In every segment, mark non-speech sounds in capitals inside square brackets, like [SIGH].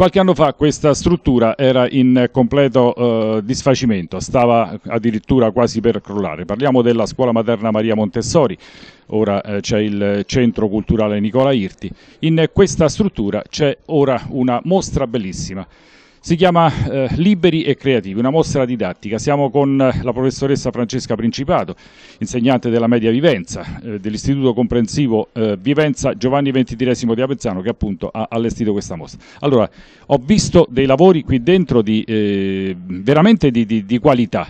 Qualche anno fa questa struttura era in completo eh, disfacimento, stava addirittura quasi per crollare. Parliamo della scuola materna Maria Montessori, ora eh, c'è il centro culturale Nicola Irti. In questa struttura c'è ora una mostra bellissima si chiama eh, Liberi e Creativi, una mostra didattica. Siamo con eh, la professoressa Francesca Principato, insegnante della media vivenza, eh, dell'Istituto Comprensivo eh, Vivenza Giovanni XXIII di Avezzano, che appunto ha allestito questa mostra. Allora, ho visto dei lavori qui dentro di, eh, veramente di, di, di qualità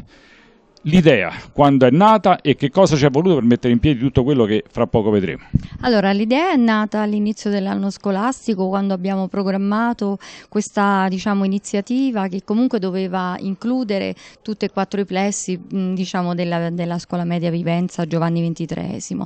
l'idea, quando è nata e che cosa ci è voluto per mettere in piedi tutto quello che fra poco vedremo? Allora, l'idea è nata all'inizio dell'anno scolastico quando abbiamo programmato questa diciamo, iniziativa che comunque doveva includere tutti e quattro i plessi diciamo, della, della, scuola media Vivenza Giovanni XXIII.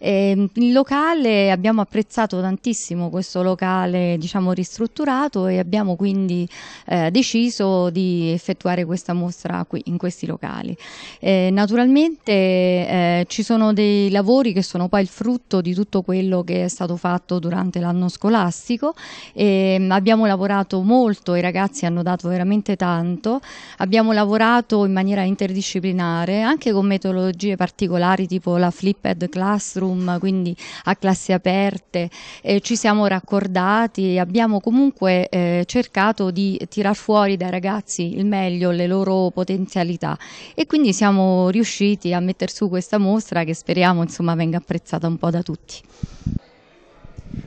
E, ehm, il locale, abbiamo apprezzato tantissimo questo locale diciamo, ristrutturato e abbiamo quindi eh, deciso di effettuare questa mostra qui in questi locali. Eh, naturalmente eh, ci sono dei lavori che sono poi il frutto di tutto quello che è stato fatto durante l'anno scolastico. Eh, abbiamo lavorato molto, i ragazzi hanno dato veramente tanto, abbiamo lavorato in maniera interdisciplinare anche con metodologie particolari tipo la flipped classroom, quindi a classi aperte, ci siamo raccordati e abbiamo comunque eh, cercato di tirar fuori dai ragazzi il meglio, le loro potenzialità e quindi quindi siamo riusciti a mettere su questa mostra che speriamo insomma, venga apprezzata un po' da tutti.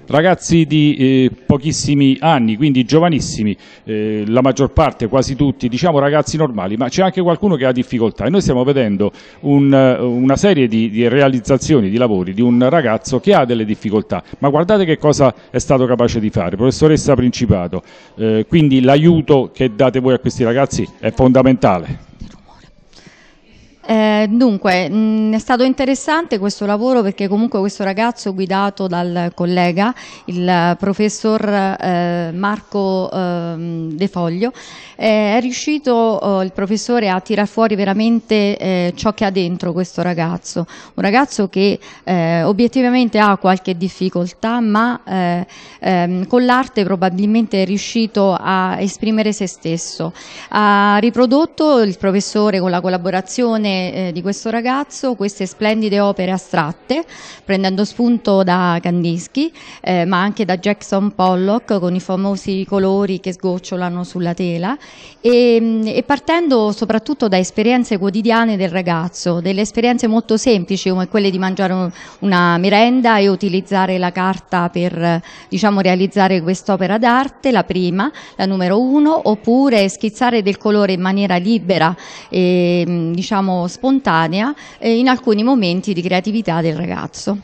Ragazzi di eh, pochissimi anni, quindi giovanissimi, eh, la maggior parte, quasi tutti, diciamo ragazzi normali, ma c'è anche qualcuno che ha difficoltà e noi stiamo vedendo un, eh, una serie di, di, realizzazioni, di lavori di un ragazzo che ha delle difficoltà, ma guardate che cosa è stato capace di fare, professoressa Principato, eh, quindi l'aiuto che date voi a questi ragazzi è fondamentale. Eh, dunque, mh, mm, è stato interessante questo lavoro perché comunque questo ragazzo guidato dal collega, il professor eh, Marco eh, De Foglio, eh, è riuscito oh, il professore a tirar fuori veramente eh, ciò che ha dentro questo ragazzo, un ragazzo che obiettivamente ha qualche difficoltà ma ehm, con l'arte probabilmente è riuscito a esprimere se stesso. Ha riprodotto il professore con la collaborazione eh, di questo ragazzo queste splendide opere astratte, prendendo spunto da Kandinsky, eh, ma anche da Jackson Pollock con i famosi colori che sgocciolano sulla tela e, mm, e partendo soprattutto da esperienze quotidiane del ragazzo, delle esperienze molto semplici come quelle di mangiare una merenda e utilizzare la carta per diciamo, realizzare quest'opera d'arte, la prima, la numero uno, oppure schizzare del colore in maniera libera e mm, diciamo spontanea eh, in alcuni momenti di creatività del ragazzo.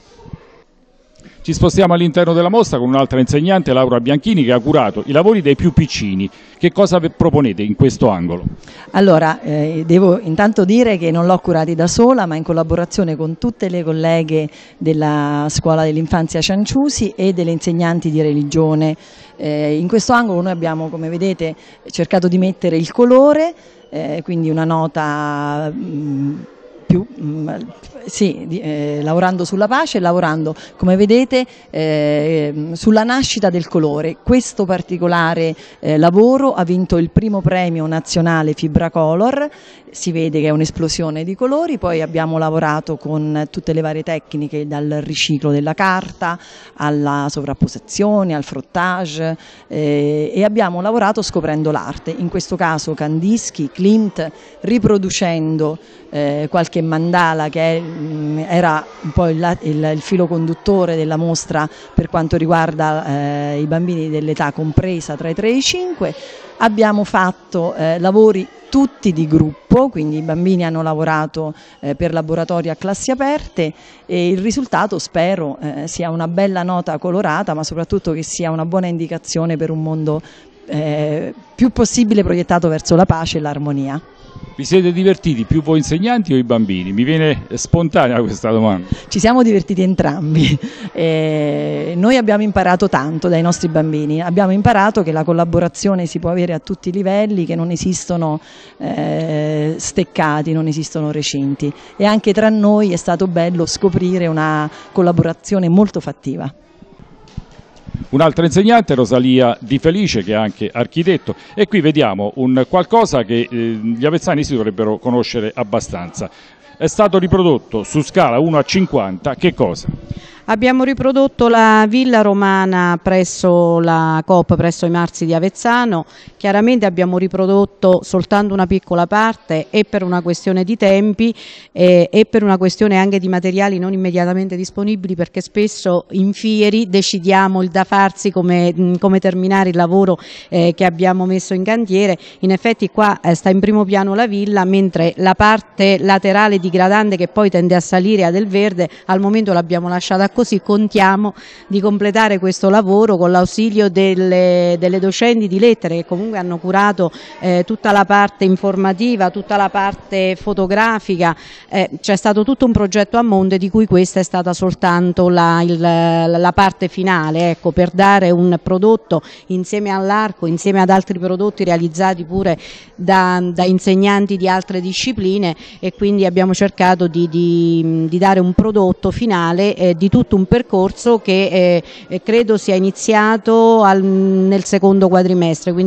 Ci spostiamo all'interno della mostra con un'altra insegnante, Laura Bianchini, che ha curato i lavori dei più piccini. Che cosa proponete in questo angolo? Allora, eh, devo intanto dire che non l'ho curati da sola, ma in collaborazione con tutte le colleghe della scuola dell'infanzia Cianciusi e delle insegnanti di religione. Eh, in questo angolo noi abbiamo, come vedete, cercato di mettere il colore, eh, quindi una nota... Mh, mm, più, mh, mm, sì, eh, lavorando sulla pace e lavorando, come vedete, eh, sulla nascita del colore. Questo particolare eh, lavoro ha vinto il primo premio nazionale Fibra Color, si vede che è un'esplosione di colori, poi abbiamo lavorato con tutte le varie tecniche, dal riciclo della carta alla sovrapposizione, al frottage eh, e abbiamo lavorato scoprendo l'arte, in questo caso Kandinsky, Klimt, riproducendo eh, qualche mandala che è Mm, era un po' il, il, il, filo conduttore della mostra per quanto riguarda eh, i bambini dell'età compresa tra i 3 e i 5. Abbiamo fatto eh, lavori tutti di gruppo, quindi i bambini hanno lavorato eh, per laboratorio a classi aperte e il risultato spero eh, sia una bella nota colorata ma soprattutto che sia una buona indicazione per un mondo eh, più possibile proiettato verso la pace e l'armonia. Vi siete divertiti più voi insegnanti o i bambini? Mi viene spontanea questa domanda. Ci siamo divertiti entrambi. Eh, noi abbiamo imparato tanto dai nostri bambini. Abbiamo imparato che la collaborazione si può avere a tutti i livelli, che non esistono eh, steccati, non esistono recinti. E anche tra noi è stato bello scoprire una collaborazione molto fattiva. Un'altra insegnante, Rosalia Di Felice, che è anche architetto. E qui vediamo un qualcosa che eh, gli avezzani si dovrebbero conoscere abbastanza. È stato riprodotto su scala 1 a 50, che cosa? Abbiamo riprodotto la villa romana presso la COP, presso i Marzi di Avezzano, chiaramente abbiamo riprodotto soltanto una piccola parte e per una questione di tempi eh, e per una questione anche di materiali non immediatamente disponibili perché spesso in fieri decidiamo il da farsi come, mm, come terminare il lavoro eh, che abbiamo messo in cantiere, in effetti qua eh, sta in primo piano la villa mentre la parte laterale di gradante che poi tende a salire a del verde al momento l'abbiamo lasciata così contiamo di completare questo lavoro con l'ausilio delle, delle, docenti di lettere che comunque hanno curato eh, tutta la parte informativa, tutta la parte fotografica, eh, c'è stato tutto un progetto a monte di cui questa è stata soltanto la, il, la parte finale, ecco, per dare un prodotto insieme all'arco, insieme ad altri prodotti realizzati pure da, da, insegnanti di altre discipline e quindi abbiamo cercato di, di, di dare un prodotto finale eh, di tutti tutto un percorso che eh, eh, credo sia iniziato al, nel secondo quadrimestre. Una...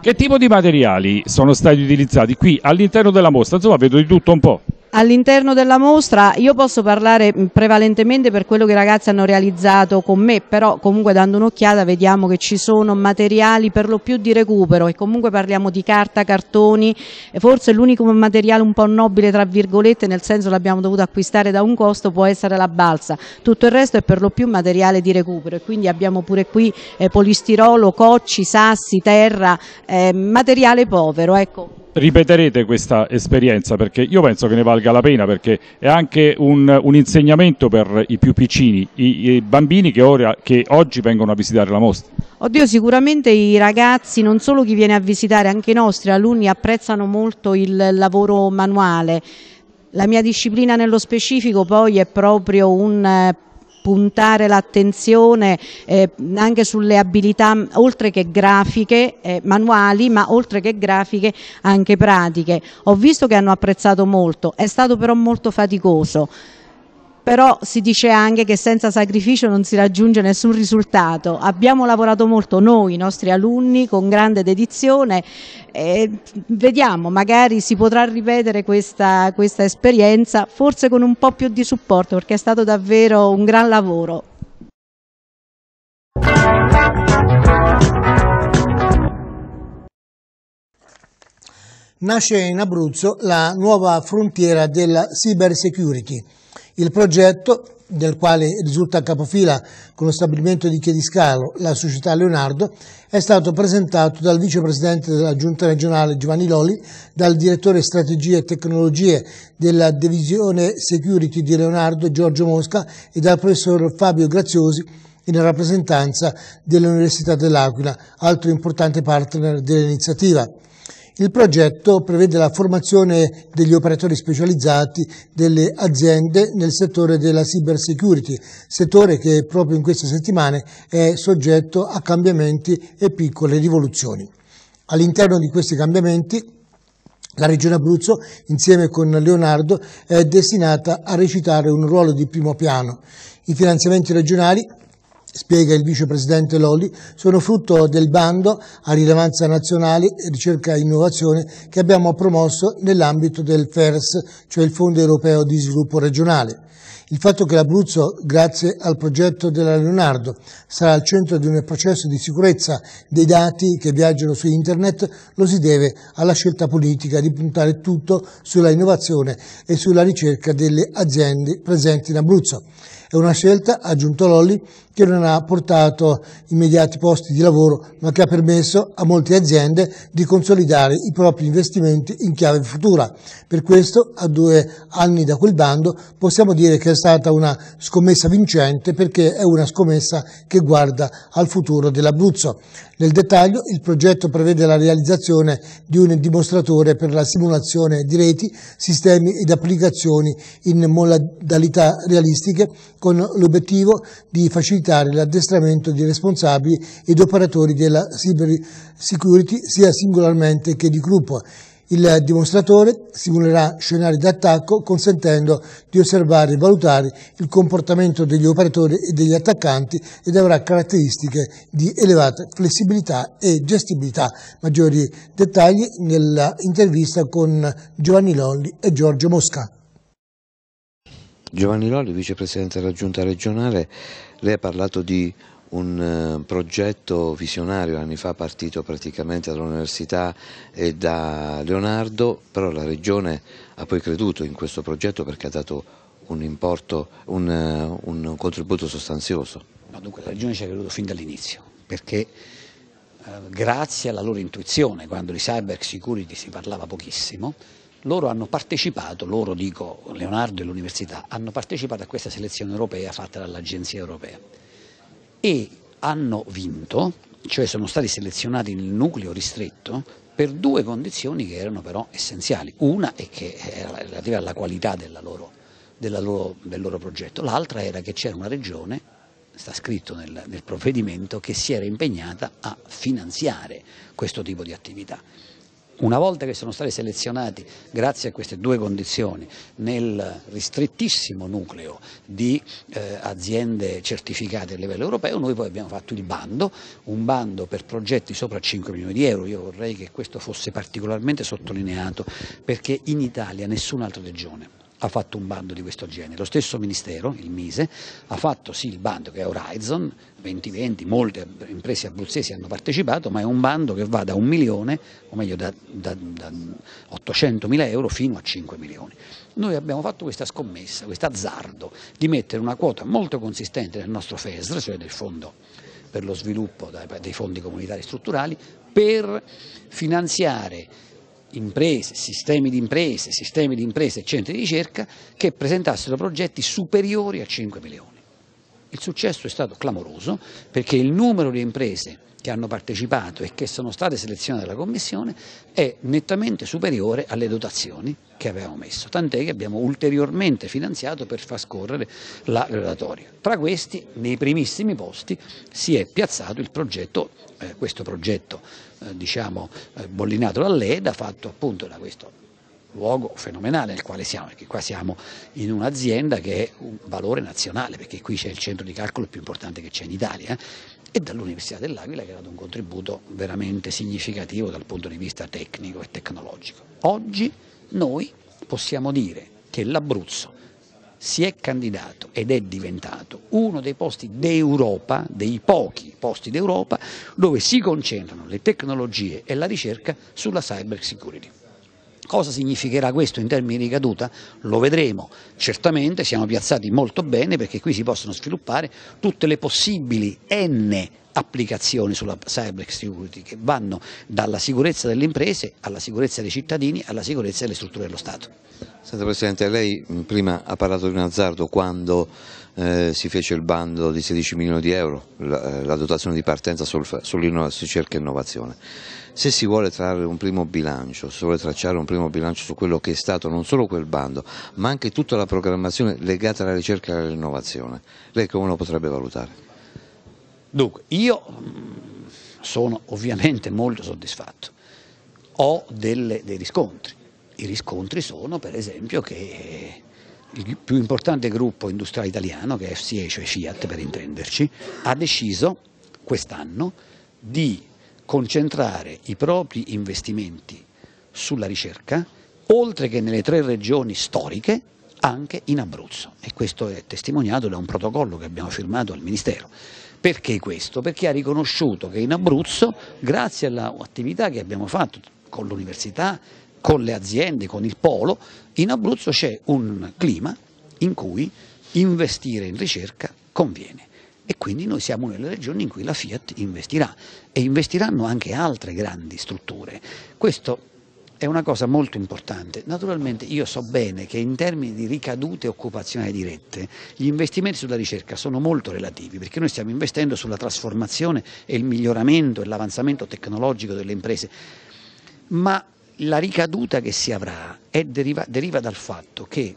Che tipo di materiali sono stati utilizzati qui all'interno della mostra? Insomma vedo di tutto un po'. All'interno della mostra io posso parlare prevalentemente per quello che i ragazzi hanno realizzato con me, però comunque dando un'occhiata vediamo che ci sono materiali per lo più di recupero e comunque parliamo di carta, cartoni, forse l'unico materiale un po' nobile tra virgolette, nel senso l'abbiamo dovuto acquistare da un costo, può essere la balsa, tutto il resto è per lo più materiale di recupero e quindi abbiamo pure qui eh, polistirolo, cocci, sassi, terra, eh, materiale povero. Ecco ripeterete questa esperienza perché io penso che ne valga la pena perché è anche un, un insegnamento per i più piccini, i, i bambini che, ora, che oggi vengono a visitare la mostra. Oddio, sicuramente i ragazzi, non solo chi viene a visitare, anche i nostri alunni apprezzano molto il lavoro manuale. La mia disciplina nello specifico poi è proprio un eh, puntare l'attenzione eh, anche sulle abilità oltre che grafiche, eh, manuali, ma oltre che grafiche anche pratiche. Ho visto che hanno apprezzato molto, è stato però molto faticoso però si dice anche che senza sacrificio non si raggiunge nessun risultato. Abbiamo lavorato molto noi, i nostri alunni, con grande dedizione e vediamo, magari si potrà ripetere questa, questa esperienza, forse con un po' più di supporto perché è stato davvero un gran lavoro. Nasce in Abruzzo la nuova frontiera della cyber security il progetto, del quale risulta capofila con lo stabilimento di Chiediscalo la società Leonardo, è stato presentato dal vicepresidente della giunta regionale Giovanni Loli, dal direttore strategie e tecnologie della divisione security di Leonardo Giorgio Mosca e dal professor Fabio Graziosi in rappresentanza dell'Università dell'Aquila, altro importante partner dell'iniziativa. Il progetto prevede la formazione degli operatori specializzati delle aziende nel settore della cyber security, settore che proprio in queste settimane è soggetto a cambiamenti e piccole rivoluzioni. All'interno di questi cambiamenti la Regione Abruzzo, insieme con Leonardo, è destinata a recitare un ruolo di primo piano. I finanziamenti regionali spiega il vicepresidente Lolli, sono frutto del bando a rilevanza nazionale ricerca e innovazione che abbiamo promosso nell'ambito del FERS, cioè il Fondo Europeo di Sviluppo Regionale. Il fatto che l'Abruzzo, grazie al progetto della Leonardo, sarà al centro di un processo di sicurezza dei dati che viaggiano su internet lo si deve alla scelta politica di puntare tutto sulla innovazione e sulla ricerca delle aziende presenti in Abruzzo. È una scelta, ha aggiunto Lolli, che non ha portato immediati posti di lavoro, ma che ha permesso a molte aziende di consolidare i propri investimenti in chiave futura. Per questo, a due anni da quel bando, possiamo dire che è stata una scommessa vincente perché è una scommessa che guarda al futuro dell'Abruzzo. Nel dettaglio, il progetto prevede la realizzazione di un dimostratore per la simulazione di reti, sistemi ed applicazioni in modalità realistiche con l'obiettivo di facilitare facilitare l'addestramento di responsabili ed operatori della cyber security sia singolarmente che di gruppo. Il dimostratore simulerà scenari d'attacco consentendo di osservare e valutare il comportamento degli operatori e degli attaccanti ed avrà caratteristiche di elevata flessibilità e gestibilità. Maggiori dettagli nell'intervista con Giovanni Lolli e Giorgio Mosca. Giovanni Loli, vicepresidente della giunta regionale, lei ha parlato di un eh, progetto visionario anni fa partito praticamente dall'università e da Leonardo, però la regione ha poi creduto in questo progetto perché ha dato un, importo, un, eh, un contributo sostanzioso. No, dunque, la regione ci ha creduto fin dall'inizio perché eh, grazie alla loro intuizione quando di cyber security si parlava pochissimo loro hanno partecipato, loro dico Leonardo e l'università, hanno partecipato a questa selezione europea fatta dall'Agenzia Europea e hanno vinto, cioè sono stati selezionati nel nucleo ristretto per due condizioni che erano però essenziali. Una è che era relativa alla qualità loro, loro, del loro progetto, l'altra era che c'era una regione, sta scritto nel, nel provvedimento, che si era impegnata a finanziare questo tipo di attività. Una volta che sono stati selezionati, grazie a queste due condizioni, nel ristrettissimo nucleo di eh, aziende certificate a livello europeo, noi poi abbiamo fatto il bando, un bando per progetti sopra 5 milioni di euro. Io vorrei che questo fosse particolarmente sottolineato perché in Italia nessun'altra regione ha fatto un bando di questo genere. Lo stesso Ministero, il Mise, ha fatto sì il bando che è Horizon 2020, molte imprese abruzzesi hanno partecipato, ma è un bando che va da un milione, o meglio da, da, da 800 mila euro fino a 5 milioni. Noi abbiamo fatto questa scommessa, questo azzardo di mettere una quota molto consistente nel nostro FESR, cioè del Fondo per lo sviluppo dei fondi comunitari strutturali, per finanziare imprese, sistemi di imprese, sistemi di imprese e centri di ricerca che presentassero progetti superiori a 5 milioni. Il successo è stato clamoroso perché il numero di imprese che hanno partecipato e che sono state selezionate dalla Commissione è nettamente superiore alle dotazioni che avevamo messo, tant'è che abbiamo ulteriormente finanziato per far scorrere la relatoria. Tra questi, nei primissimi posti, si è piazzato il progetto, eh, questo progetto eh, diciamo, eh, bollinato dall'EDA, fatto appunto da questo luogo fenomenale nel quale siamo, perché qua siamo in un'azienda che è un valore nazionale, perché qui c'è il centro di calcolo più importante che c'è in Italia, eh, e dall'Università dell'Aquila che ha dato un contributo veramente significativo dal punto di vista tecnico e tecnologico. Oggi noi possiamo dire che l'Abruzzo si è candidato ed è diventato uno dei posti d'Europa, dei pochi posti d'Europa, dove si concentrano le tecnologie e la ricerca sulla cyber security. Cosa significherà questo in termini di caduta? Lo vedremo. Certamente siamo piazzati molto bene perché qui si possono sviluppare tutte le possibili N applicazioni sulla cyber security che vanno dalla sicurezza delle imprese alla sicurezza dei cittadini alla sicurezza delle strutture dello Stato. Senta Presidente, lei prima ha parlato di un azzardo quando eh, si fece il bando di 16 milioni di euro, la, eh, la dotazione di partenza sul, sull'INO ricerca e innovazione se si vuole trarre un primo bilancio, se vuole tracciare un primo bilancio su quello che è stato non solo quel bando, ma anche tutta la programmazione legata alla ricerca e all'innovazione, lei come lo potrebbe valutare? Dunque, io mm, sono ovviamente molto soddisfatto, ho delle, dei riscontri, i riscontri sono per esempio che il più importante gruppo industriale italiano, che è FCA, cioè Fiat per intenderci, ha deciso quest'anno di concentrare i propri investimenti sulla ricerca, oltre che nelle tre regioni storiche, anche in Abruzzo. E questo è testimoniato da un protocollo che abbiamo firmato al Ministero. Perché questo? Perché ha riconosciuto che in Abruzzo, grazie all'attività che abbiamo fatto con l'università, con le aziende, con il polo, in Abruzzo c'è un clima in cui investire in ricerca conviene e quindi noi siamo nelle regioni in cui la Fiat investirà e investiranno anche altre grandi strutture. Questo è una cosa molto importante. Naturalmente io so bene che in termini di ricadute occupazionali dirette gli investimenti sulla ricerca sono molto relativi perché noi stiamo investendo sulla trasformazione e il miglioramento e l'avanzamento tecnologico delle imprese, ma la ricaduta che si avrà deriva, deriva dal fatto che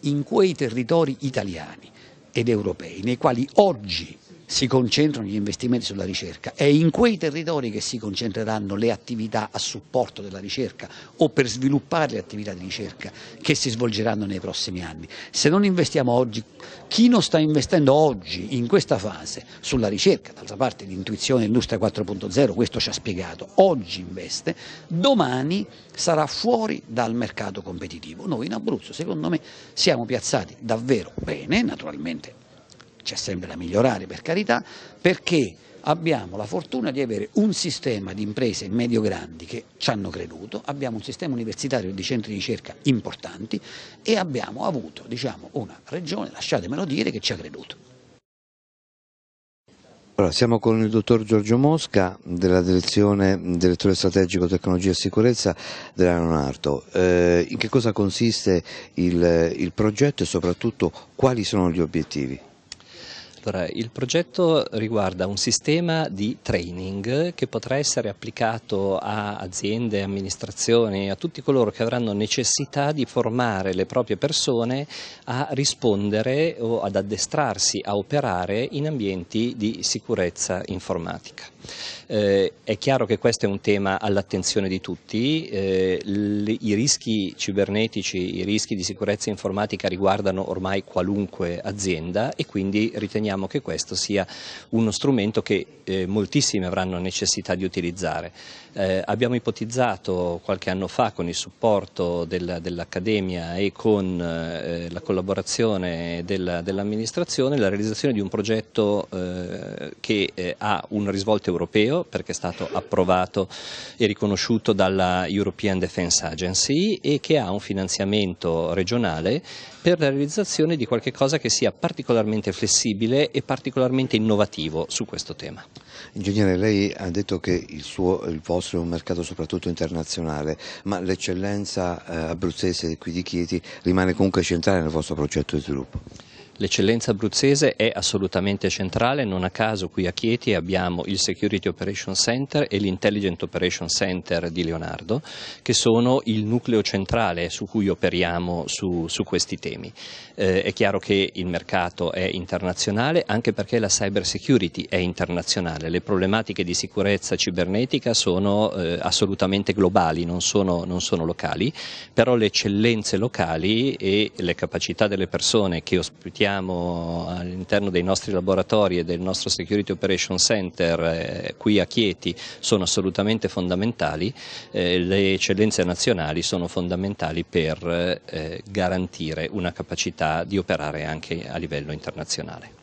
in quei territori italiani ed europei, nei quali oggi si concentrano gli investimenti sulla ricerca. È in quei territori che si concentreranno le attività a supporto della ricerca o per sviluppare le attività di ricerca che si svolgeranno nei prossimi anni. Se non investiamo oggi, chi non sta investendo oggi in questa fase sulla ricerca, d'altra parte l'intuizione industria 4.0 questo ci ha spiegato, oggi investe, domani sarà fuori dal mercato competitivo. Noi in Abruzzo secondo me siamo piazzati davvero bene, naturalmente c'è sempre da migliorare per carità, perché abbiamo la fortuna di avere un sistema di imprese medio-grandi che ci hanno creduto, abbiamo un sistema universitario di centri di ricerca importanti e abbiamo avuto diciamo, una regione, lasciatemelo dire, che ci ha creduto. Allora, siamo con il dottor Giorgio Mosca della direzione direttore strategico tecnologia e sicurezza della Leonardo. Eh, in che cosa consiste il, il progetto e soprattutto quali sono gli obiettivi? Allora, il progetto riguarda un sistema di training che potrà essere applicato a aziende, amministrazioni, a tutti coloro che avranno necessità di formare le proprie persone a rispondere o ad addestrarsi a operare in ambienti di sicurezza informatica. Eh, è chiaro che questo è un tema all'attenzione di tutti, eh, le, i rischi cibernetici, i rischi di sicurezza informatica riguardano ormai qualunque azienda e quindi riteniamo che questo sia uno strumento che eh, moltissimi avranno necessità di utilizzare. Eh, abbiamo ipotizzato qualche anno fa con il supporto del, dell'Accademia e con eh, la collaborazione del, dell'amministrazione la realizzazione di un progetto eh, che ha un risvolto europeo europeo perché è stato approvato e riconosciuto dalla European Defence Agency e che ha un finanziamento regionale per la realizzazione di qualcosa che sia particolarmente flessibile e particolarmente innovativo su questo tema. Ingegnere, lei ha detto che il, suo, il vostro è un mercato soprattutto internazionale, ma l'eccellenza eh, abruzzese qui di Chieti rimane comunque centrale nel vostro progetto di sviluppo. L'eccellenza abruzzese è assolutamente centrale, non a caso qui a Chieti abbiamo il Security Operation Center e l'Intelligent Operation Center di Leonardo, che sono il nucleo centrale su cui operiamo su, su questi temi. Eh, è chiaro che il mercato è internazionale anche perché la cyber security è internazionale, le problematiche di sicurezza cibernetica sono eh, assolutamente globali, non sono, non sono locali, però le eccellenze locali e le capacità delle persone che ospitiamo applichiamo all'interno dei nostri laboratori e del nostro Security Operation Center eh, qui a Chieti sono assolutamente fondamentali, eh, le eccellenze nazionali sono fondamentali per eh, garantire una capacità di operare anche a livello internazionale.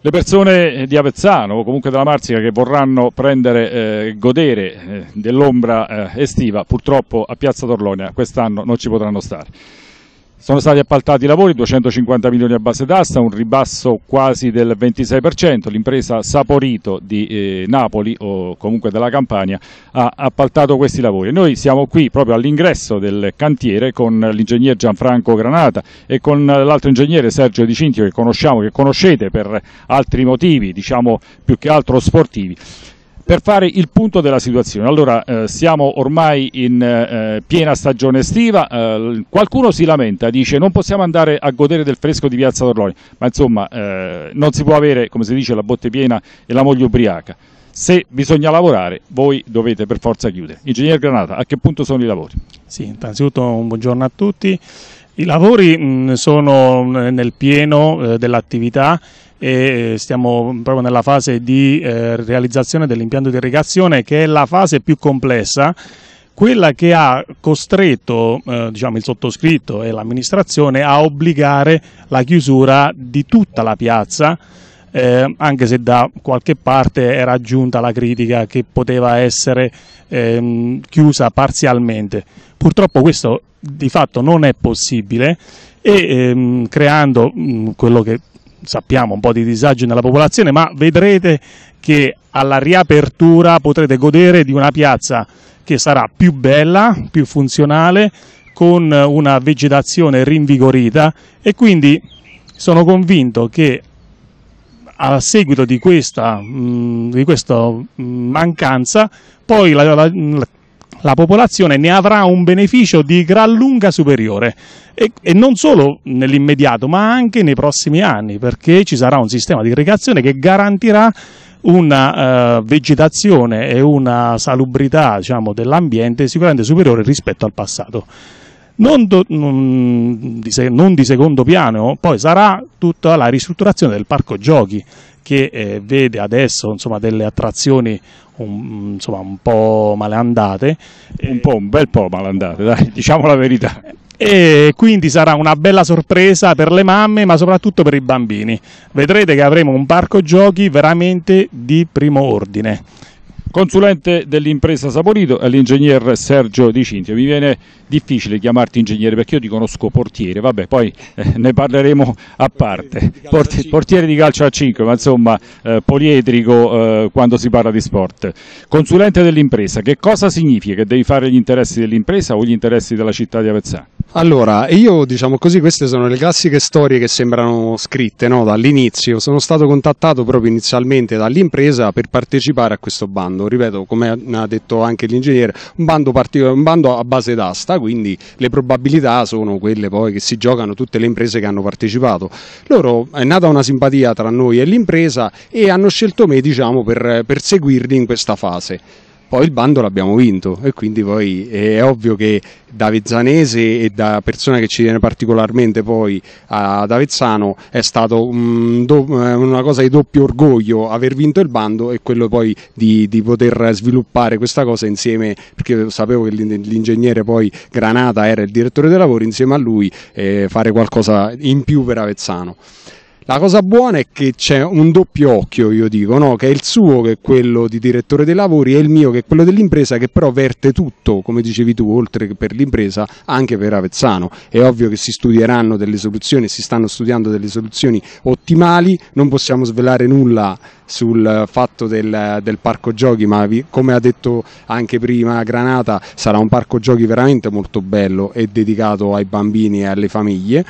Le persone eh, di Avezzano o comunque della Marsica che vorranno prendere, eh, godere eh, dell'ombra eh, estiva, purtroppo a Piazza Torlonia quest'anno non ci potranno stare. Sono stati appaltati i lavori, 250 milioni a base d'asta, un ribasso quasi del 26%, l'impresa Saporito di eh, Napoli o comunque della Campania ha appaltato questi lavori. Noi siamo qui proprio all'ingresso del cantiere con l'ingegner Gianfranco Granata e con l'altro ingegnere Sergio Di Cintio che conosciamo, che conoscete per altri motivi, diciamo più che altro sportivi per fare il punto della situazione. Allora, eh, siamo ormai in eh, eh, piena stagione estiva, eh, qualcuno si lamenta, dice non possiamo andare a godere del fresco di Piazza Torloni, ma insomma eh, non si può avere, come si dice, la botte piena e la moglie ubriaca. Se bisogna lavorare, voi dovete per forza chiudere. Ingegner Granata, a che punto sono i lavori? Sì, innanzitutto un buongiorno a tutti. I lavori mh, sono eh, nel pieno dell'attività, e stiamo proprio nella fase di eh, realizzazione dell'impianto di irrigazione che è la fase più complessa quella che ha costretto eh, diciamo, il sottoscritto e l'amministrazione a obbligare la chiusura di tutta la piazza, eh, anche se da qualche parte era giunta la critica che poteva essere ehm, chiusa parzialmente. Purtroppo questo di fatto non è possibile e ehm, creando mh, mm, quello che sappiamo un po' di disagio nella popolazione, ma vedrete che alla riapertura potrete godere di una piazza che sarà più bella, più funzionale, con una vegetazione rinvigorita e quindi sono convinto che a seguito di questa, mm, di questa mm, mancanza poi la, la, la popolazione ne avrà un beneficio di gran lunga superiore e, e non solo nell'immediato ma anche nei prossimi anni perché ci sarà un sistema di irrigazione che garantirà una uh, vegetazione e una salubrità diciamo, dell'ambiente sicuramente superiore rispetto al passato. Non, do, non, di se, non, di secondo piano poi sarà tutta la ristrutturazione del parco giochi che eh, vede adesso insomma, delle attrazioni un, mm, insomma, un po' malandate. Un po', un bel po' malandate, dai, [LAUGHS] diciamo la verità e quindi sarà una bella sorpresa per le mamme ma soprattutto per i bambini. Vedrete che avremo un parco giochi veramente di primo ordine Consulente dell'impresa Saporito è l'ingegner Sergio Di Cintio. Mi viene difficile chiamarti ingegnere perché io ti conosco portiere, vabbè, poi eh, ne parleremo a parte. Porti, portiere di calcio a 5, ma insomma eh, poliedrico eh, quando si parla di sport. Consulente dell'impresa, che cosa significa? Che devi fare gli interessi dell'impresa o gli interessi della città di Avezzano? Allora, io diciamo così, queste sono le classiche storie che sembrano scritte no? dall'inizio. Sono stato contattato proprio inizialmente dall'impresa per partecipare a questo bando. Ripeto, come ha detto anche l'ingegnere, un bando, un bando a base d'asta, quindi le probabilità sono quelle poi che si giocano tutte le imprese che hanno partecipato. Loro è nata una simpatia tra noi e l'impresa e hanno scelto me diciamo, per, per seguirli in questa fase. Poi il bando l'abbiamo vinto e quindi poi è ovvio che da Avezzanese e da persona che ci viene particolarmente poi ad Avezzano è stato un eh, una cosa di doppio orgoglio aver vinto il bando e quello poi di, di poter sviluppare questa cosa insieme perché sapevo che l'ingegnere poi Granata era il direttore dei lavori insieme a lui eh, fare qualcosa in più per Avezzano. La cosa buona è che c'è un doppio occhio, io dico, no? che è il suo che è quello di direttore dei lavori e il mio che è quello dell'impresa che però verte tutto, come dicevi tu, oltre che per l'impresa anche per Avezzano. È ovvio che si studieranno delle soluzioni, si stanno studiando delle soluzioni ottimali, non possiamo svelare nulla sul fatto del, del parco giochi, ma vi, come ha detto anche prima Granata sarà un parco giochi veramente molto bello e dedicato ai bambini e alle famiglie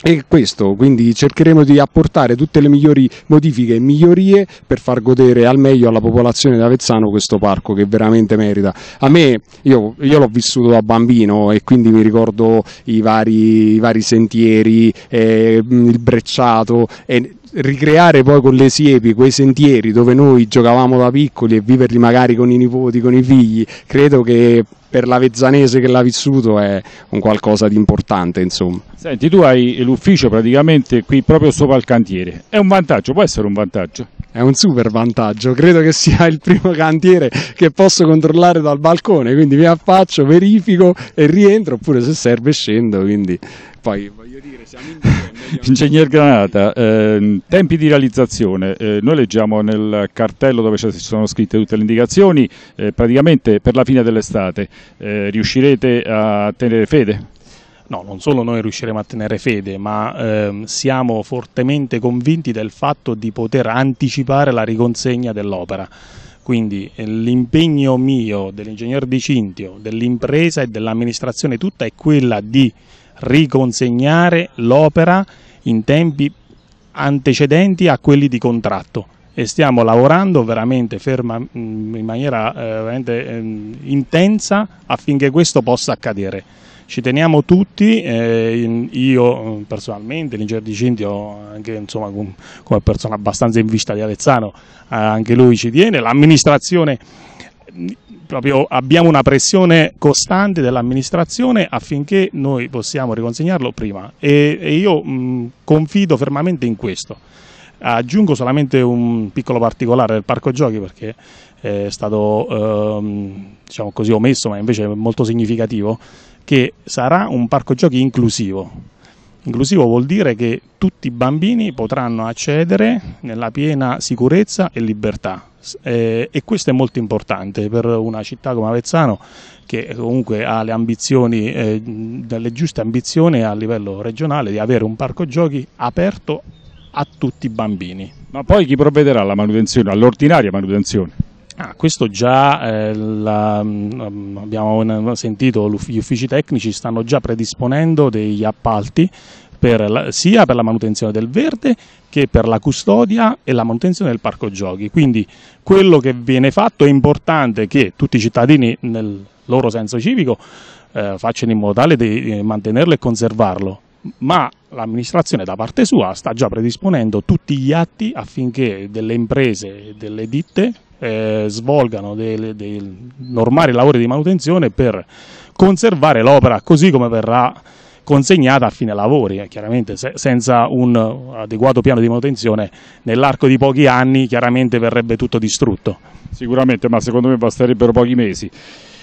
e questo, quindi cercheremo di apportare tutte le migliori modifiche e migliorie per far godere al meglio alla popolazione di Avezzano questo parco che veramente merita. A me, io, io l'ho vissuto da bambino e quindi mi ricordo i vari, i vari sentieri, eh, il brecciato e ricreare poi con le siepi quei sentieri dove noi giocavamo da piccoli e viverli magari con i nipoti, con i figli, credo che per l'avezzanese che l'ha vissuto è un qualcosa di importante insomma. Senti tu hai l'ufficio praticamente qui proprio sopra il cantiere, è un vantaggio, può essere un vantaggio? è un super vantaggio. Credo che sia il primo cantiere che posso controllare dal balcone, quindi mi affaccio, verifico e rientro, oppure se serve scendo, quindi poi voglio dire, siamo in [LAUGHS] Ingegner Granata, eh, tempi di realizzazione, eh, noi leggiamo nel cartello dove ci sono scritte tutte le indicazioni, eh, praticamente per la fine dell'estate eh, riuscirete a tenere fede? no, non solo noi riusciremo a tenere fede, ma ehm, siamo fortemente convinti del fatto di poter anticipare la riconsegna dell'opera. Quindi eh, l'impegno mio, dell'ingegner Di Cintio, dell'impresa e dell'amministrazione tutta è quella di riconsegnare l'opera in tempi antecedenti a quelli di contratto e stiamo lavorando veramente ferma, mm, in maniera eh, veramente, eh, intensa affinché questo possa accadere. Ci teniamo tutti, eh, io mm, personalmente, l'ingegner Dicinti, anche insomma, come persona abbastanza in vista di Avezzano, eh, anche lui ci tiene, l'amministrazione mm, proprio abbiamo una pressione costante dell'amministrazione affinché noi possiamo riconsegnarlo prima e, e io mh, mm, confido fermamente in questo. Aggiungo solamente un piccolo particolare del parco giochi perché eh, è stato ehm, diciamo così, omesso ma invece è molto significativo che sarà un parco giochi inclusivo. Inclusivo vuol dire che tutti i bambini potranno accedere nella piena sicurezza e libertà eh, e questo è molto importante per una città come Avezzano che comunque ha le ambizioni, eh, delle giuste ambizioni a livello regionale di avere un parco giochi aperto a tutti i bambini. Ma poi chi provvederà alla manutenzione, all'ordinaria manutenzione? Ah, questo già eh, la, mm, abbiamo sentito, gli uffici tecnici stanno già predisponendo degli appalti per la, sia per la manutenzione del verde che per la custodia e la manutenzione del parco giochi. Quindi quello che viene fatto è importante che tutti i cittadini nel loro senso civico eh, facciano in modo tale di eh, mantenerlo e conservarlo ma l'amministrazione da parte sua sta già predisponendo tutti gli atti affinché delle imprese e delle ditte eh, svolgano dei, dei normali lavori di manutenzione per conservare l'opera così come verrà consegnata a fine lavori, eh, chiaramente se, senza un adeguato piano di manutenzione nell'arco di pochi anni chiaramente verrebbe tutto distrutto. Sicuramente, ma secondo me basterebbero pochi mesi.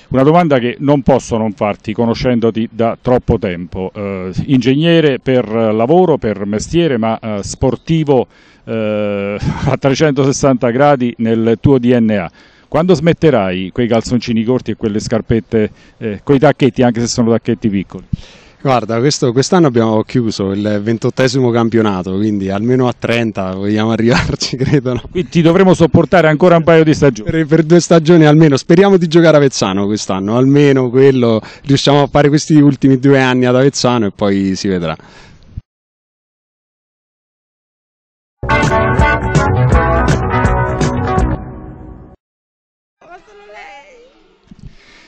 Una domanda che non posso non farti conoscendoti da troppo tempo. Eh, ingegnere per lavoro, per mestiere, ma eh, sportivo eh, [LAUGHS] a 360 gradi nel tuo DNA. Quando smetterai quei calzoncini corti e quelle scarpette, eh, quei tacchetti, anche se sono tacchetti piccoli? Guarda, questo, quest'anno abbiamo chiuso il ventottesimo campionato, quindi almeno a 30 vogliamo [LAUGHS] arrivarci, credo. No? Quindi ti dovremo sopportare ancora un paio di stagioni. Per, per, due stagioni almeno, speriamo di giocare a Vezzano quest'anno, almeno quello, riusciamo a fare questi ultimi due anni ad Avezzano e poi si vedrà.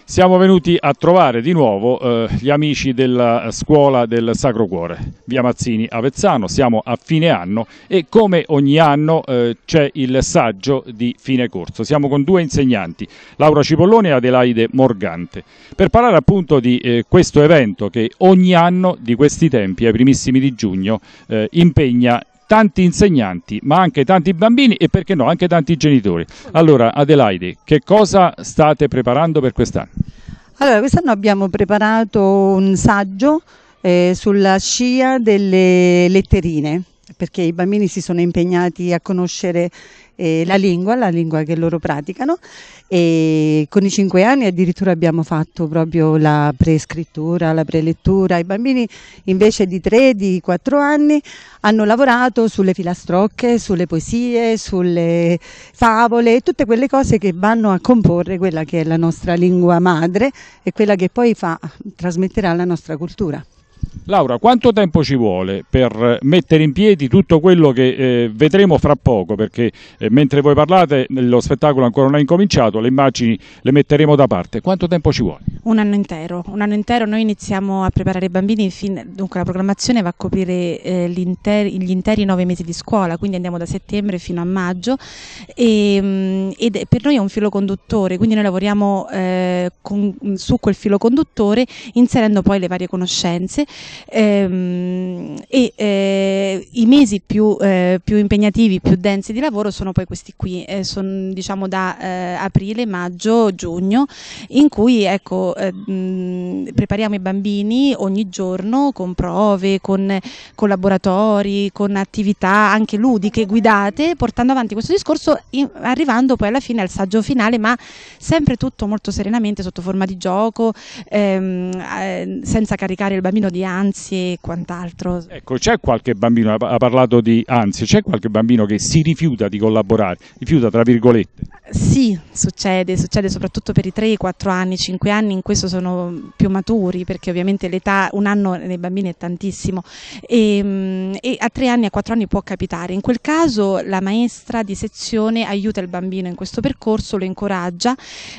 siamo venuti a trovare di nuovo eh, gli amici della scuola del Sacro Cuore, via Mazzini Avezzano, siamo a fine anno e come ogni anno eh, c'è il saggio di fine corso. Siamo con due insegnanti, Laura Cipollone e Adelaide Morgante, per parlare appunto di eh, questo evento che ogni anno di questi tempi, ai primissimi di giugno, eh, impegna tanti insegnanti, ma anche tanti bambini e perché no, anche tanti genitori. Allora, Adelaide, che cosa state preparando per quest'anno? Allora, quest'anno abbiamo preparato un saggio eh, sulla scia delle letterine perché i bambini si sono impegnati a conoscere eh, la lingua, la lingua che loro praticano e con i cinque anni addirittura abbiamo fatto proprio la prescrittura, la prelettura. I bambini invece di tre, di quattro anni hanno lavorato sulle filastrocche, sulle poesie, sulle favole, tutte quelle cose che vanno a comporre quella che è la nostra lingua madre e quella che poi fa, trasmetterà la nostra cultura. Laura, quanto tempo ci vuole per eh, mettere in piedi tutto quello che eh, vedremo fra poco? Perché eh, mentre voi parlate lo spettacolo ancora non è incominciato, le immagini le metteremo da parte. Quanto tempo ci vuole? Un anno intero. Un anno intero noi iniziamo a preparare i bambini, dunque la programmazione va a coprire eh, inter gli interi nove mesi di scuola, quindi andiamo da settembre fino a maggio e, ehm, ed per noi è un filo conduttore, quindi noi lavoriamo eh, con, su quel filo conduttore inserendo poi le varie conoscenze ehm, e eh, i mesi più, eh, più, impegnativi, più densi di lavoro sono poi questi qui, eh, sono diciamo da eh, aprile, maggio, giugno, in cui ecco, eh, mh, prepariamo i bambini ogni giorno con prove, con, con laboratori, con attività anche ludiche, guidate, portando avanti questo discorso, in, arrivando poi alla fine al saggio finale, ma sempre tutto molto serenamente sotto forma di gioco, ehm, eh, senza caricare il bambino di di ansie e quant'altro. Ecco, c'è qualche bambino, ha parlato di ansie, c'è qualche bambino che si rifiuta di collaborare, rifiuta tra virgolette? Sì, succede, succede soprattutto per i 3, 4 anni, 5 anni, in questo sono più maturi perché ovviamente l'età, un anno nei bambini è tantissimo e, ehm, e a 3 anni, a 4 anni può capitare. In quel caso la maestra di sezione aiuta il bambino in questo percorso, lo incoraggia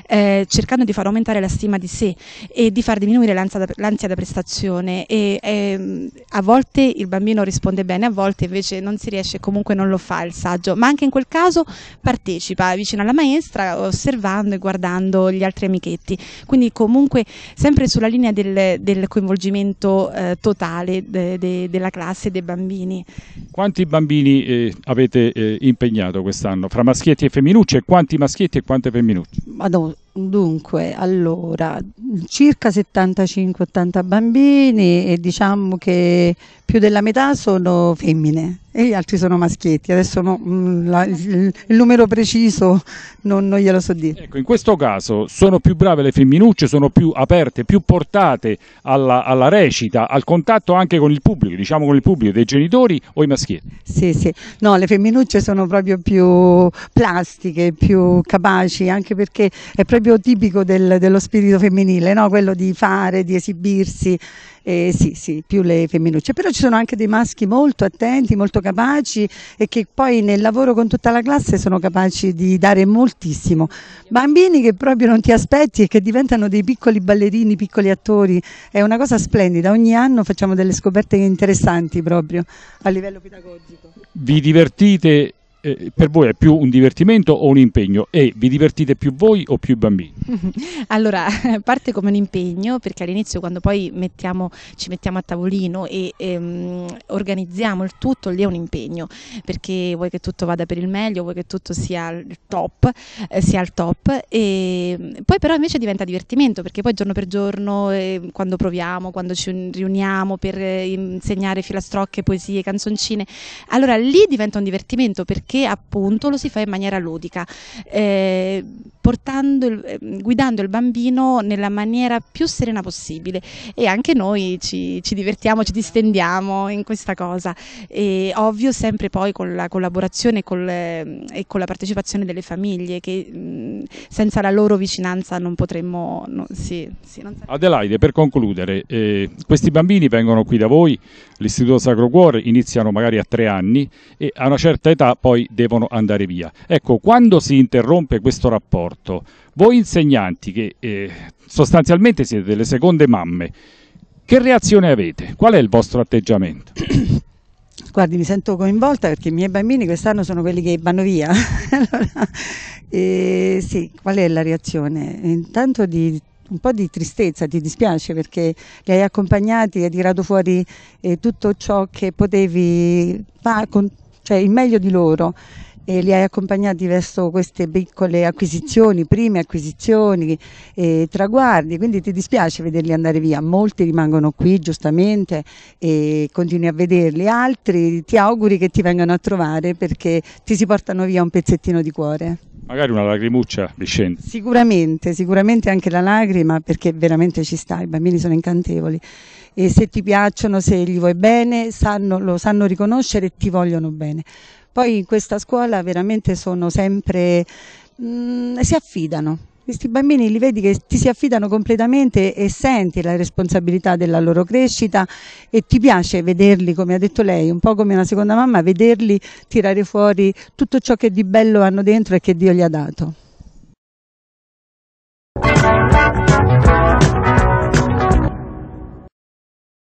eh, cercando di far aumentare la stima di sé e di far diminuire l'ansia da, da prestazione e, e a volte il bambino risponde bene, a volte invece non si riesce, comunque non lo fa il saggio, ma anche in quel caso partecipa vicino alla maestra osservando e guardando gli altri amichetti, quindi comunque sempre sulla linea del, del coinvolgimento eh, totale de, de, della classe e dei bambini. Quanti bambini eh, avete eh, impegnato quest'anno fra maschietti e femminucce? Quanti maschietti e quante femminucce? Madonna Dunque, allora, circa 75-80 bambini e diciamo che più della metà sono femmine e gli altri sono maschietti. Adesso no, mm, la, il, il, numero preciso non, non, glielo so dire. Ecco, in questo caso sono più brave le femminucce, sono più aperte, più portate alla, alla recita, al contatto anche con il pubblico, diciamo con il pubblico dei genitori o i maschietti? Sì, sì. No, le femminucce sono proprio più plastiche, più capaci, anche perché è proprio tipico del, dello spirito femminile, no? quello di fare, di esibirsi eh, sì, sì, più le femminucce, però ci sono anche dei maschi molto attenti, molto capaci e che poi nel lavoro con tutta la classe sono capaci di dare moltissimo. Bambini che proprio non ti aspetti e che diventano dei piccoli ballerini, piccoli attori, è una cosa splendida, ogni anno facciamo delle scoperte interessanti proprio a livello pedagogico. Vi divertite eh, per voi è più un divertimento o un impegno? E vi divertite più voi o più i bambini? [LAUGHS] Allora, [LAUGHS] parte come un impegno perché all'inizio quando poi mettiamo, ci mettiamo a tavolino e ehm, organizziamo il tutto, lì è un impegno perché vuoi che tutto vada per il meglio, vuoi che tutto sia il top, eh, sia al top e poi però invece diventa divertimento perché poi giorno per giorno eh, quando proviamo, quando ci riuniamo per eh, insegnare filastrocche, poesie, canzoncine, allora lì diventa un divertimento perché perché appunto lo si fa in maniera ludica, eh, il, eh, guidando il bambino nella maniera più serena possibile e anche noi ci, ci divertiamo, ci distendiamo in questa cosa. E, ovvio sempre poi con la collaborazione col, eh, e con la partecipazione delle famiglie che mh, mm, senza la loro vicinanza non potremmo... No, sì, sì, non Adelaide, per concludere, eh, questi bambini vengono qui da voi, l'Istituto Sacro Cuore, iniziano magari a tre anni e a una certa età poi poi devono andare via. Ecco, quando si interrompe questo rapporto, voi insegnanti che eh, sostanzialmente siete delle seconde mamme, che reazione avete? Qual è il vostro atteggiamento? [COUGHS] Guardi, mi sento coinvolta perché i miei bambini quest'anno sono quelli che vanno via. [LAUGHS] allora, eh, sì, qual è la reazione? Intanto di un po' di tristezza, ti dispiace perché li hai accompagnati, hai tirato fuori eh, tutto ciò che potevi, fare, cioè il meglio di loro e li hai accompagnati verso queste piccole acquisizioni, prime acquisizioni, eh, traguardi, quindi ti dispiace vederli andare via, molti rimangono qui giustamente e continui a vederli, altri ti auguri che ti vengano a trovare perché ti si portano via un pezzettino di cuore. Magari una lacrimuccia vi scende. Sicuramente, sicuramente anche la lacrima perché veramente ci sta, i bambini sono incantevoli e se ti piacciono, se gli vuoi bene, sanno, lo sanno riconoscere e ti vogliono bene. Poi in questa scuola veramente sono sempre, mh, mm, si affidano. Questi bambini li vedi che ti si affidano completamente e senti la responsabilità della loro crescita e ti piace vederli, come ha detto lei, un po' come una seconda mamma, vederli tirare fuori tutto ciò che di bello hanno dentro e che Dio gli ha dato.